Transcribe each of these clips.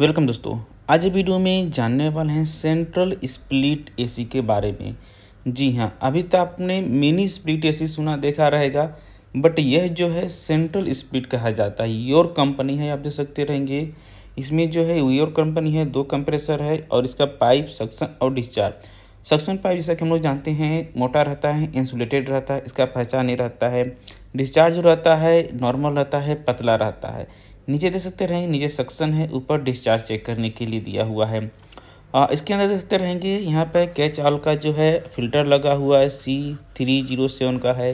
welcome दोस्तों आज video में जानने वाले हैं सेंट्रल स्प्लिट एसी के बारे में जी हाँ अभी तो आपने मिनी स्प्लिट एसी सुना देखा रहेगा बट यह जो है सेंट्रल स्प्लिट कहा जाता है योर कंपनी है आप देख सकते रहेंगे इसमें जो है योर कंपनी है दो कंप्रेसर है और इसका पाइप सक्शन और डिस्चार्ज सक्शन पाइप जैसा कि हम लोग जानते हैं मोटा रहता है इंसुलेटेड रहता है इसका पहचान नहीं रहता है डिस्चार्ज रहता है नॉर्मल रहता है पतला रहता है नीचे दे सकते रहेंगे नीचे सक्सन है ऊपर डिस्चार्ज चेक करने के लिए दिया हुआ है आ, इसके अंदर दे सकते रहेंगे यहाँ पर कैच ऑल का जो है फिल्टर लगा हुआ है सी थ्री जीरो सेवन का है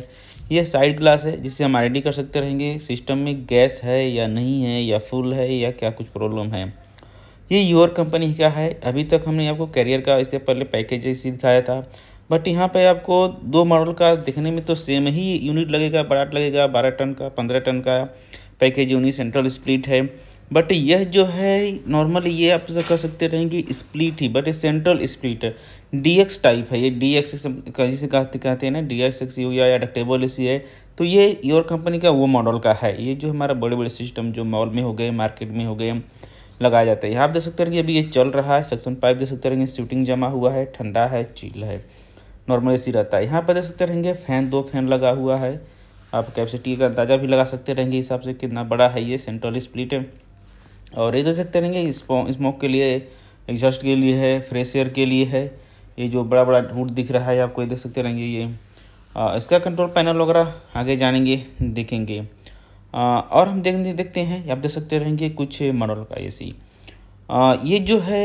ये साइड ग्लास है जिससे हम आईडी कर सकते रहेंगे सिस्टम में गैस है या नहीं है या फुल है या क्या कुछ प्रॉब्लम है ये योर कंपनी का है अभी तक हमने आपको कैरियर का इसके पहले पैकेज इसी दिखाया था बट यहाँ पे आपको दो मॉडल का देखने में तो सेम ही यूनिट लगेगा बराट लगेगा बारह टन का पंद्रह टन का पैकेज यूनि सेंट्रल स्प्लिट है बट यह जो है नॉर्मली ये आप कह सकते रहेंगे स्प्लिट ही बट ये सेंट्रल स्प्लिट है डी एक्स टाइप है ये डी एक्स जैसे कहते कहते हैं ना डी एक्स एक्स यू या एडक्टेबल ए सी है तो ये योर कंपनी का वो मॉडल का है ये जो हमारा बड़े बड़े सिस्टम जो मॉल में हो गए मार्केट में हो गए लगाया जाता है यहाँ आप देख सकते हैं कि अभी ये चल रहा है सेक्शन पाइप देख सकते रहेंगे शूटिंग जमा हुआ है ठंडा है चिल है नॉर्मल ए रहता है यहाँ पर देख सकते रहेंगे फैन दो फैन लगा हुआ है आप कैपेसिटी का अंदाज़ा भी लगा सकते रहेंगे हिसाब से कितना बड़ा है ये सेंट्रल स्प्लिट है और ये दे सकते रहेंगे स्मोक के लिए एग्जॉस्ट के लिए है फ्रेश एयर के लिए है ये जो बड़ा बड़ा ढूंढ दिख रहा है आपको ये देख सकते रहेंगे ये आ, इसका कंट्रोल पैनल वगैरह आगे जानेंगे देखेंगे आ, और हम देखेंगे देखते हैं आप देख सकते रहेंगे कुछ मॉडल का ए सी ये जो है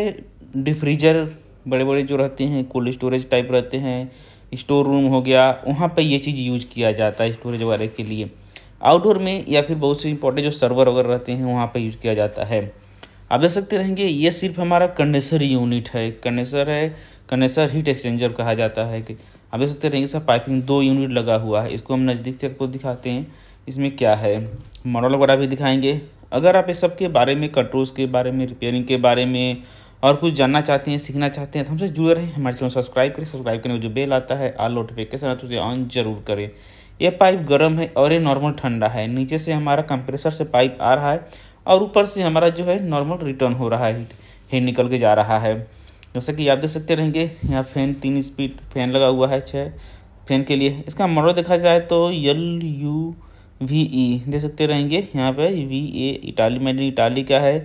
डिफ्रीजर बड़े बड़े जो रहते हैं कोल्ड स्टोरेज टाइप रहते हैं स्टोर रूम हो गया वहाँ पर ये चीज़ यूज किया जाता है स्टोरेज वगैरह के लिए आउटडोर में या फिर बहुत से इंपॉर्टेंट जो सर्वर वगैरह रहते हैं वहाँ पर यूज किया जाता है आप देख सकते रहेंगे ये सिर्फ हमारा कंडेंसर यूनिट है कंडेंसर है कंडेंसर हीट एक्सचेंजर कहा जाता है कि आप देख सकते रहेंगे सर पाइपिंग दो यूनिट लगा हुआ है इसको हम नज़दीक से आपको दिखाते हैं इसमें क्या है मॉडल वगैरह भी दिखाएंगे अगर आप इस सब के बारे में कंट्रोल्स के बारे में रिपेयरिंग के बारे में और कुछ जानना चाहते हैं सीखना चाहते हैं तो हमसे जुड़े रहें हमारे चैनल सब्सक्राइब करें सब्सक्राइब करने में जो बेल आता है आल नोटिफिकेशन आता है उसे ऑन जरूर करें ये पाइप गर्म है और ये नॉर्मल ठंडा है नीचे से हमारा कंप्रेसर से पाइप आ रहा है और ऊपर से हमारा जो है नॉर्मल रिटर्न हो रहा है हीट ही निकल के जा रहा है जैसा कि आप देख सकते रहेंगे यहाँ फैन तीन स्पीड फैन लगा हुआ है छः फैन के लिए इसका मॉडल देखा जाए तो यल यू वी ई देख सकते रहेंगे यहाँ पे वी ए इटाली मैंने इटाली का है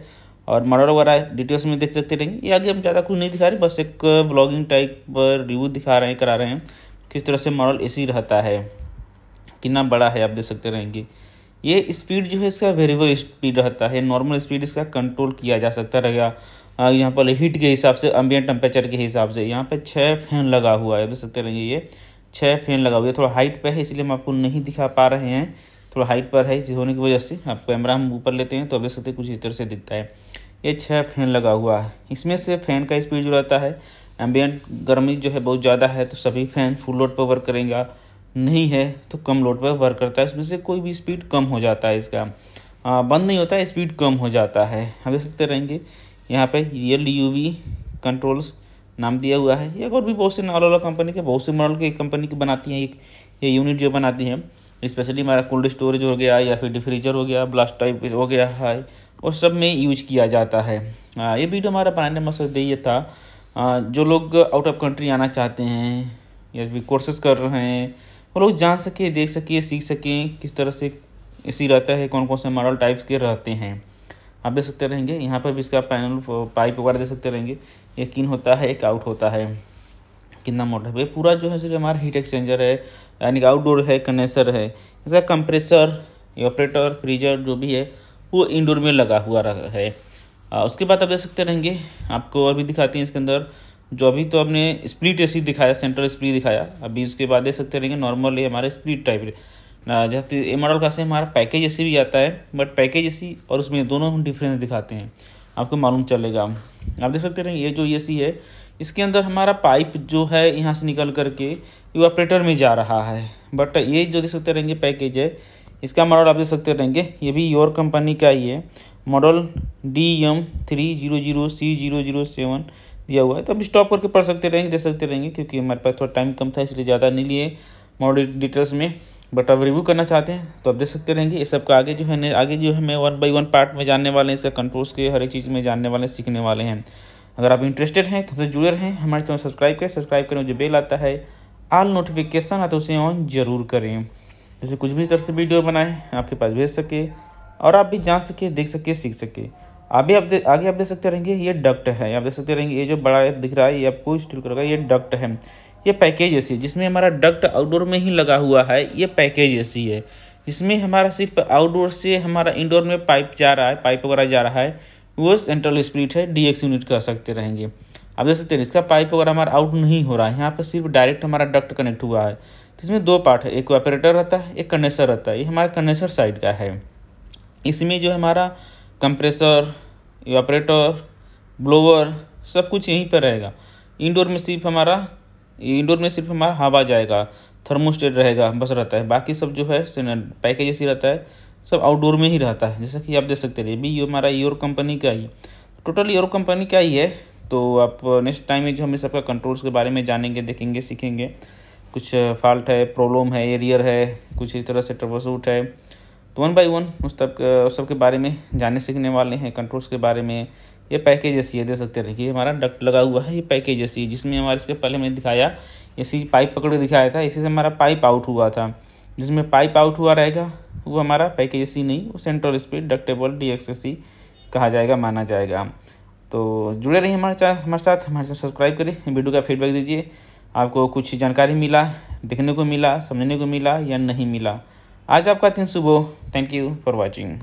और मॉडल वगैरह डिटेल्स में देख सकते रहेंगे ये आगे हम ज़्यादा कुछ नहीं दिखा रहे बस एक ब्लॉगिंग टाइप पर रिव्यू दिखा रहे हैं करा रहे हैं किस तरह से मॉडल ए रहता है कितना बड़ा है आप देख सकते रहेंगे ये स्पीड जो है इसका वेरिएबल स्पीड रहता है नॉर्मल स्पीड इसका कंट्रोल किया जा सकता रहेगा यहाँ पर हीट के हिसाब से अम्बियन टेम्परेचर के हिसाब से यहाँ पर छः फैन लगा हुआ है देख सकते रहेंगे ये छः फैन लगा हुआ है थोड़ा हाइट पर है इसलिए हम आपको नहीं दिखा पा रहे हैं थोड़ा हाइट पर है जिस होने की वजह से आप कैमरा हम ऊपर लेते हैं तो अब देख सकते कुछ इस तरह से दिखता है ये छः फैन लगा हुआ है इसमें से फ़ैन का स्पीड जो रहता है एम्बियन गर्मी जो है बहुत ज़्यादा है तो सभी फ़ैन फुल लोड पर वर्क करेंगे नहीं है तो कम लोड पर वर्क करता है इसमें से कोई भी स्पीड कम हो जाता है इसका आ, बंद नहीं होता है स्पीड कम हो जाता है हम देख सकते रहेंगे यहाँ पे रियल वी कंट्रोल्स नाम दिया हुआ है या और भी बहुत से अलग कंपनी के बहुत से मॉडल की कंपनी की बनाती हैं एक ये यूनिट जो बनाती हैं स्पेशली हमारा कोल्ड स्टोरेज हो गया या फिर डिफ्रीजर हो गया ब्लास्ट टाइप हो गया है और सब में यूज किया जाता है ये वीडियो हमारा बनाने का मकसद ये था जो लोग आउट ऑफ कंट्री आना चाहते हैं या भी कोर्सेज कर रहे हैं वो लोग जान सके देख सके सीख सकें किस तरह से इसी रहता है कौन कौन से मॉडल टाइप्स के रहते हैं आप देख सकते रहेंगे यहाँ पर भी इसका पैनल पाइप वगैरह देख सकते रहेंगे एक इन होता है एक आउट होता है कितना मॉडल है पूरा जो है सिर्फ हमारा हीट एक्सचेंजर है यानी कि आउटडोर है कंडेंसर है इसका कंप्रेसर ऑपरेटर फ्रीजर जो भी है वो इंडोर में लगा हुआ रहा है आ, उसके बाद आप देख सकते रहेंगे आपको और भी दिखाते हैं इसके अंदर जो अभी तो आपने स्प्लिट ए दिखाया सेंट्रल स्प्लिट दिखाया अभी उसके बाद देख सकते रहेंगे नॉर्मल हमारे स्प्लिट टाइप जैसे ए मॉडल का से हमारा पैकेज ए भी आता है बट पैकेज ए और उसमें दोनों हम डिफरेंस दिखाते हैं आपको मालूम चलेगा आप देख सकते रहेंगे ये जो ए सी है इसके अंदर हमारा पाइप जो है यहाँ से निकल करके ऑपरेटर में जा रहा है बट ये जो देख सकते रहेंगे पैकेज है इसका मॉडल आप देख सकते रहेंगे ये भी योर कंपनी का ही है model D M three zero zero C zero zero seven दिया हुआ है तो अब स्टॉप करके पढ़ सकते रहेंगे देख सकते रहेंगे क्योंकि हमारे पास थोड़ा टाइम कम था इसलिए ज़्यादा नहीं लिए मॉडल डिटेल्स में बट अब रिव्यू करना चाहते हैं तो आप देख सकते रहेंगे ये सबका आगे जो है आगे जो है मैं वन बाई वन पार्ट में जानने वाले हैं इसका कंट्रोल्स के हर एक चीज़ में जानने वाले हैं सीखने वाले हैं अगर आप इंटरेस्टेड हैं तो हमसे जुड़े रहें हमारे चैनल सब्सक्राइब करें सब्सक्राइब करें जो बेल आता है आल नोटिफिकेशन आता है उसे ऑन जरूर करें जैसे कुछ भी तरह से वीडियो बनाए आपके पास भेज सके और आप भी जान सके देख सके सीख सके अभी आप दे, आगे आप देख सकते रहेंगे ये डक्ट है आप देख सकते रहेंगे ये जो बड़ा दिख रहा है ये आपको स्टील कलर का ये डक्ट है ये पैकेज ऐसी है जिसमें हमारा डक्ट आउटडोर में ही लगा हुआ है ये पैकेज ऐसी है जिसमें हमारा सिर्फ आउटडोर से हमारा इंडोर में पाइप जा रहा है पाइप वगैरह जा रहा है वो सेंट्रल स्प्रिट है डी यूनिट कह सकते रहेंगे आप देख सकते हैं इसका पाइप वगैरह हमारा आउट नहीं हो रहा है यहाँ पर सिर्फ डायरेक्ट हमारा डक्ट कनेक्ट हुआ है तो इसमें दो पार्ट है एक ऑपरेटर रहता है एक कंडेंसर रहता है ये हमारा कंडेंसर साइड का है इसमें जो हमारा कंप्रेसर ऑपरेटर ब्लोअर सब कुछ यहीं पर रहेगा इंडोर में सिर्फ हमारा इंडोर में सिर्फ हमारा हवा जाएगा थर्मोस्टेट रहेगा बस रहता है बाकी सब जो है पैकेज ऐसी रहता है सब आउटडोर में ही रहता है जैसा कि आप देख सकते हैं भी हमारा योर कंपनी का ही है टोटल योर कंपनी का ही है तो आप नेक्स्ट टाइम में जो हम इस सबका कंट्रोल्स के बारे में जानेंगे देखेंगे सीखेंगे कुछ फॉल्ट है प्रॉब्लम है एरियर है कुछ इस तरह से ट्रबल सूट है तो वन बाई वन उस तब उस सब के बारे में जानने सीखने वाले हैं कंट्रोल्स के बारे में ये पैकेज ऐसी है दे सकते रहिए हमारा डक्ट लगा हुआ है ये पैकेज ऐसी है जिसमें हमारे इसके पहले मैंने दिखाया इसी पाइप पकड़ के दिखाया था इसी से हमारा पाइप आउट हुआ था जिसमें पाइप आउट हुआ रहेगा वो हमारा पैकेज ऐसी नहीं वो सेंट्रल स्पीड डक्टेबल डी कहा जाएगा माना जाएगा तो जुड़े रहिए हमारे हमारे साथ हमारे साथ सब्सक्राइब करें वीडियो का फीडबैक दीजिए आपको कुछ जानकारी मिला देखने को मिला समझने को मिला या नहीं मिला आज आपका दिन सुबह थैंक यू फॉर वॉचिंग